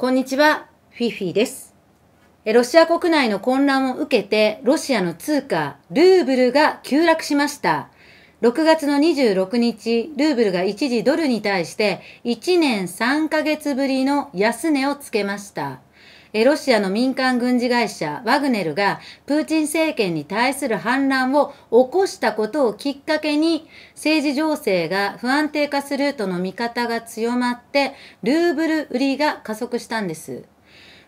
こんにちは、フィフィです。ロシア国内の混乱を受けて、ロシアの通貨、ルーブルが急落しました。6月の26日、ルーブルが一時ドルに対して1年3ヶ月ぶりの安値をつけました。ロシアの民間軍事会社ワグネルがプーチン政権に対する反乱を起こしたことをきっかけに政治情勢が不安定化するとの見方が強まってルーブル売りが加速したんです。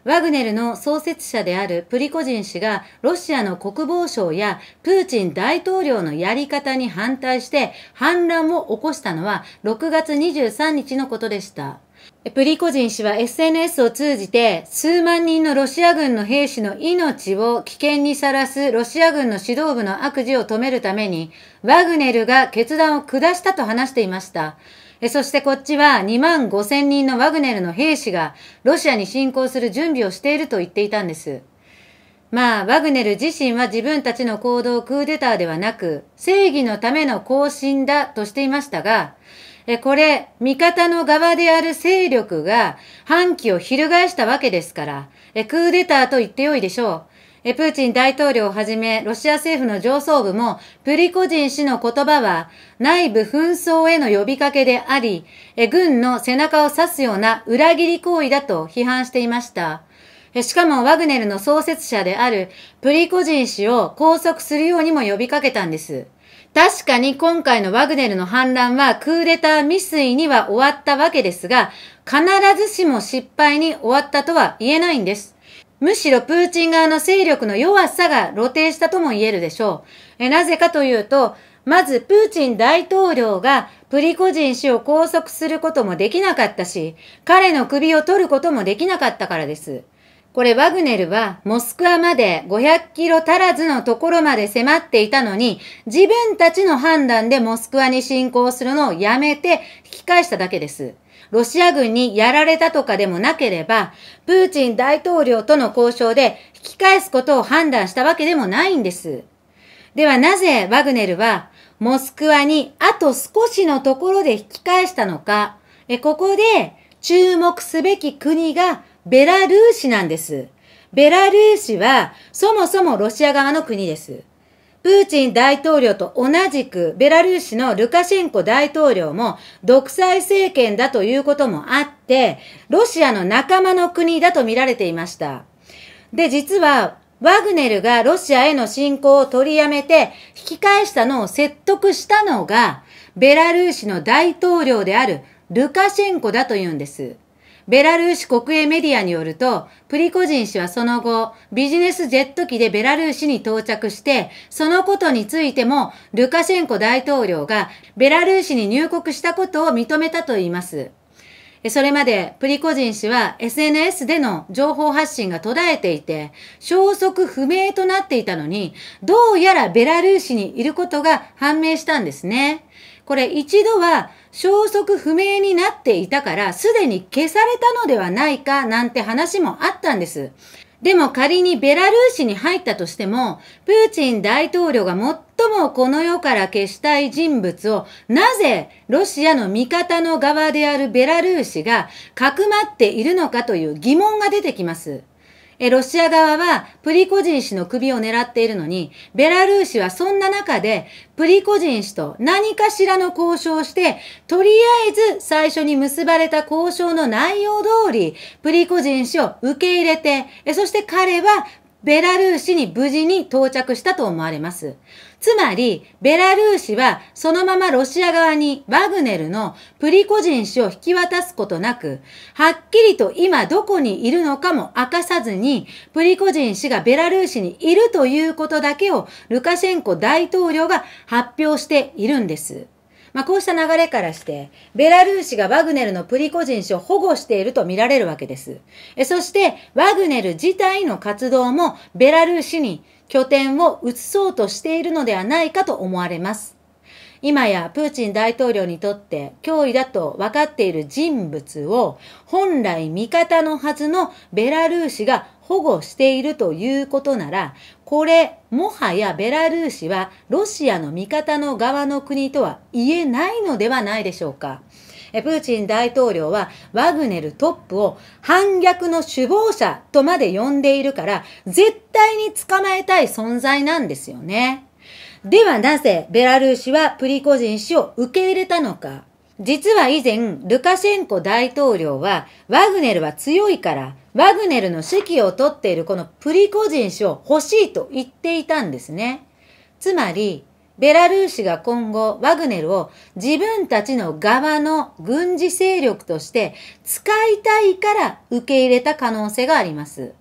ワグネルの創設者であるプリコジン氏がロシアの国防省やプーチン大統領のやり方に反対して反乱を起こしたのは6月23日のことでした。プリコジン氏は SNS を通じて数万人のロシア軍の兵士の命を危険にさらすロシア軍の指導部の悪事を止めるためにワグネルが決断を下したと話していました。そしてこっちは2万5千人のワグネルの兵士がロシアに侵攻する準備をしていると言っていたんです。まあ、ワグネル自身は自分たちの行動をクーデターではなく、正義のための行進だとしていましたが、えこれ、味方の側である勢力が反旗を翻したわけですから、えクーデターと言ってよいでしょう。えプーチン大統領をはじめ、ロシア政府の上層部も、プリコジン氏の言葉は、内部紛争への呼びかけであり、え軍の背中を刺すような裏切り行為だと批判していました。しかもワグネルの創設者であるプリコジン氏を拘束するようにも呼びかけたんです。確かに今回のワグネルの反乱はクーデター未遂には終わったわけですが、必ずしも失敗に終わったとは言えないんです。むしろプーチン側の勢力の弱さが露呈したとも言えるでしょう。えなぜかというと、まずプーチン大統領がプリコジン氏を拘束することもできなかったし、彼の首を取ることもできなかったからです。これワグネルはモスクワまで500キロ足らずのところまで迫っていたのに、自分たちの判断でモスクワに侵攻するのをやめて引き返しただけです。ロシア軍にやられたとかでもなければ、プーチン大統領との交渉で引き返すことを判断したわけでもないんです。ではなぜワグネルはモスクワにあと少しのところで引き返したのか、ここで注目すべき国がベラルーシなんです。ベラルーシは、そもそもロシア側の国です。プーチン大統領と同じく、ベラルーシのルカシェンコ大統領も独裁政権だということもあって、ロシアの仲間の国だと見られていました。で、実は、ワグネルがロシアへの侵攻を取りやめて引き返したのを説得したのが、ベラルーシの大統領であるルカシェンコだというんです。ベラルーシ国営メディアによると、プリコジン氏はその後、ビジネスジェット機でベラルーシに到着して、そのことについても、ルカシェンコ大統領がベラルーシに入国したことを認めたと言います。それまでプリコジン氏は SNS での情報発信が途絶えていて、消息不明となっていたのに、どうやらベラルーシにいることが判明したんですね。これ一度は消息不明になっていたからすでに消されたのではないかなんて話もあったんです。でも仮にベラルーシに入ったとしても、プーチン大統領が最もこの世から消したい人物を、なぜロシアの味方の側であるベラルーシがかくまっているのかという疑問が出てきます。えロシア側はプリコジン氏の首を狙っているのに、ベラルーシはそんな中でプリコジン氏と何かしらの交渉をして、とりあえず最初に結ばれた交渉の内容通り、プリコジン氏を受け入れて、えそして彼はベラルーシに無事に到着したと思われます。つまり、ベラルーシはそのままロシア側にワグネルのプリコジン氏を引き渡すことなく、はっきりと今どこにいるのかも明かさずに、プリコジン氏がベラルーシにいるということだけをルカシェンコ大統領が発表しているんです。まあ、こうした流れからして、ベラルーシがワグネルのプリコジン氏を保護していると見られるわけです。そして、ワグネル自体の活動もベラルーシに拠点を移そうとしているのではないかと思われます。今やプーチン大統領にとって脅威だと分かっている人物を本来味方のはずのベラルーシが保護しているということなら、これ、もはやベラルーシはロシアの味方の側の国とは言えないのではないでしょうか。プーチン大統領はワグネルトップを反逆の首謀者とまで呼んでいるから、絶対に捕まえたい存在なんですよね。ではなぜベラルーシはプリコジン氏を受け入れたのか。実は以前、ルカシェンコ大統領は、ワグネルは強いから、ワグネルの指揮を取っているこのプリコジン氏を欲しいと言っていたんですね。つまり、ベラルーシが今後、ワグネルを自分たちの側の軍事勢力として使いたいから受け入れた可能性があります。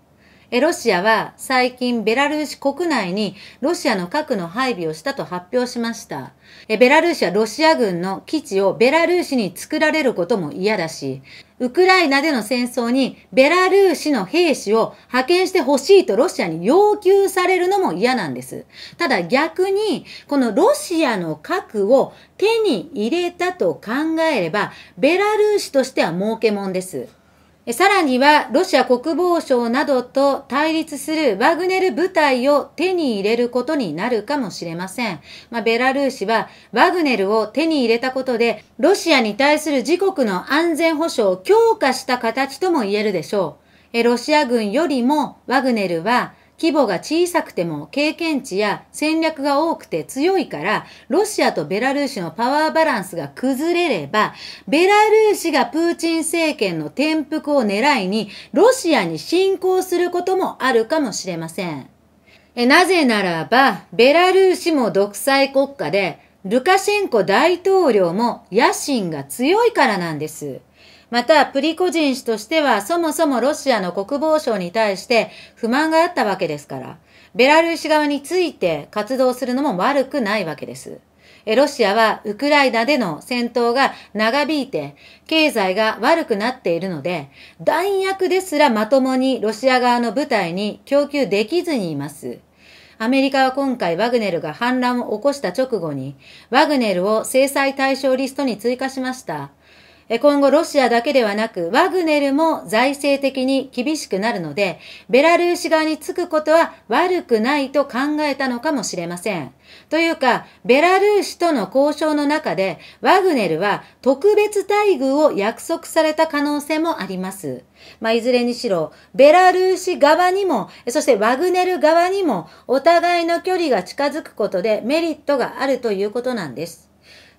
ロシアは最近ベラルーシ国内にロシアの核の配備をしたと発表しました。ベラルーシはロシア軍の基地をベラルーシに作られることも嫌だし、ウクライナでの戦争にベラルーシの兵士を派遣してほしいとロシアに要求されるのも嫌なんです。ただ逆に、このロシアの核を手に入れたと考えれば、ベラルーシとしては儲けもんです。さらにはロシア国防省などと対立するワグネル部隊を手に入れることになるかもしれません。まあ、ベラルーシはワグネルを手に入れたことでロシアに対する自国の安全保障を強化した形とも言えるでしょう。ロシア軍よりもワグネルは規模が小さくても経験値や戦略が多くて強いから、ロシアとベラルーシのパワーバランスが崩れれば、ベラルーシがプーチン政権の転覆を狙いに、ロシアに侵攻することもあるかもしれません。えなぜならば、ベラルーシも独裁国家で、ルカシェンコ大統領も野心が強いからなんです。また、プリコジン氏としては、そもそもロシアの国防省に対して不満があったわけですから、ベラルーシ側について活動するのも悪くないわけです。ロシアはウクライナでの戦闘が長引いて経済が悪くなっているので弾薬ですらまともにロシア側の部隊に供給できずにいます。アメリカは今回ワグネルが反乱を起こした直後にワグネルを制裁対象リストに追加しました。今後ロシアだけではなく、ワグネルも財政的に厳しくなるので、ベラルーシ側につくことは悪くないと考えたのかもしれません。というか、ベラルーシとの交渉の中で、ワグネルは特別待遇を約束された可能性もあります。まあ、いずれにしろ、ベラルーシ側にも、そしてワグネル側にも、お互いの距離が近づくことでメリットがあるということなんです。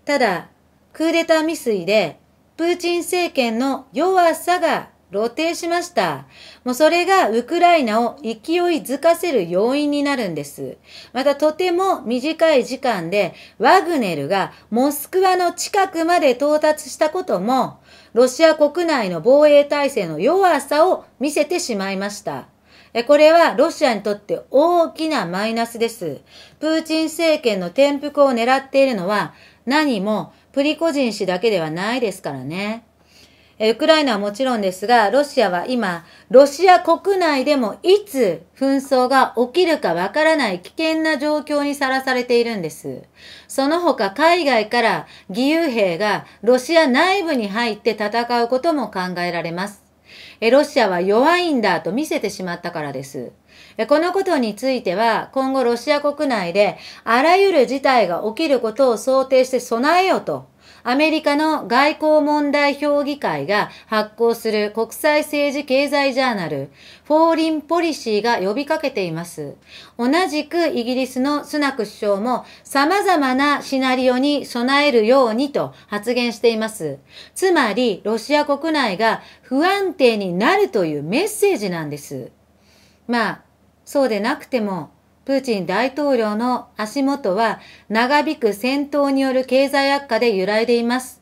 ただ、クーデター未遂でプーチン政権の弱さが露呈しました。もうそれがウクライナを勢いづかせる要因になるんです。またとても短い時間でワグネルがモスクワの近くまで到達したこともロシア国内の防衛体制の弱さを見せてしまいました。これはロシアにとって大きなマイナスです。プーチン政権の転覆を狙っているのは何もプリコジン氏だけではないですからね。ウクライナはもちろんですが、ロシアは今、ロシア国内でもいつ紛争が起きるかわからない危険な状況にさらされているんです。その他海外から義勇兵がロシア内部に入って戦うことも考えられます。ロシアは弱いんだと見せてしまったからです。このことについては、今後ロシア国内であらゆる事態が起きることを想定して備えようと、アメリカの外交問題評議会が発行する国際政治経済ジャーナル、フォーリンポリシーが呼びかけています。同じくイギリスのスナク首相も様々なシナリオに備えるようにと発言しています。つまり、ロシア国内が不安定になるというメッセージなんです。まあ、そうでなくても、プーチン大統領の足元は長引く戦闘による経済悪化で揺らいでいます。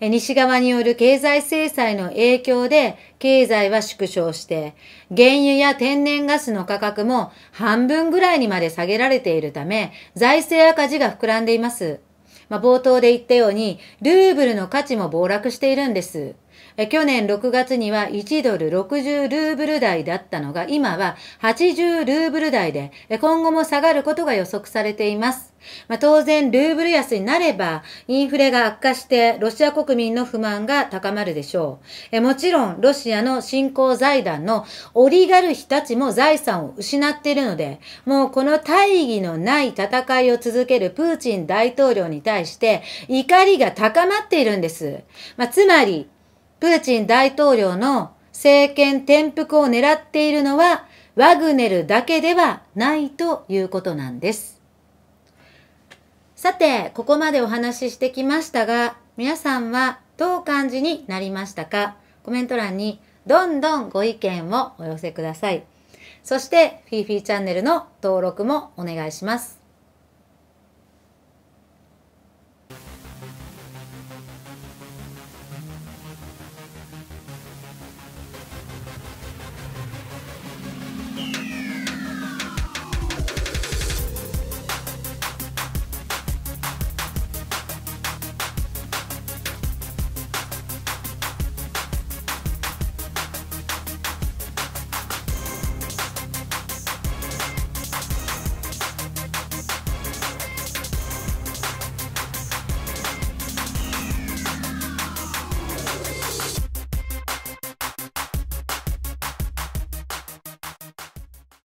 西側による経済制裁の影響で経済は縮小して、原油や天然ガスの価格も半分ぐらいにまで下げられているため、財政赤字が膨らんでいます。まあ、冒頭で言ったように、ルーブルの価値も暴落しているんです。去年6月には1ドル60ルーブル台だったのが、今は80ルーブル台で、今後も下がることが予測されています。まあ、当然、ルーブル安になれば、インフレが悪化して、ロシア国民の不満が高まるでしょう。えもちろん、ロシアの新興財団のオリガルヒたちも財産を失っているので、もうこの大義のない戦いを続けるプーチン大統領に対して、怒りが高まっているんです。まあ、つまり、プーチン大統領の政権転覆を狙っているのはワグネルだけではないということなんです。さて、ここまでお話ししてきましたが、皆さんはどう感じになりましたかコメント欄にどんどんご意見をお寄せください。そして、フィーフィーチャンネルの登録もお願いします。